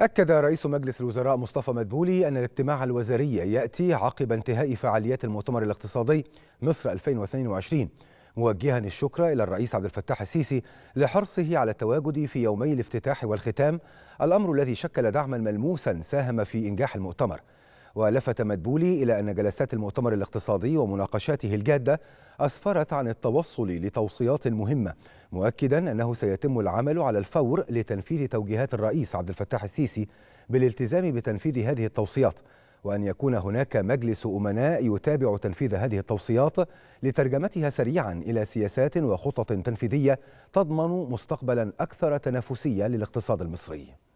أكد رئيس مجلس الوزراء مصطفى مدبولي أن الاجتماع الوزاري يأتي عقب انتهاء فعاليات المؤتمر الاقتصادي مصر 2022 موجها الشكر إلى الرئيس عبد الفتاح السيسي لحرصه على التواجد في يومي الافتتاح والختام الأمر الذي شكل دعما ملموسا ساهم في إنجاح المؤتمر ولفت مدبولي إلى أن جلسات المؤتمر الاقتصادي ومناقشاته الجادة أسفرت عن التوصل لتوصيات مهمة مؤكدا أنه سيتم العمل على الفور لتنفيذ توجيهات الرئيس عبد الفتاح السيسي بالالتزام بتنفيذ هذه التوصيات وأن يكون هناك مجلس أمناء يتابع تنفيذ هذه التوصيات لترجمتها سريعا إلى سياسات وخطط تنفيذية تضمن مستقبلا أكثر تنافسية للاقتصاد المصري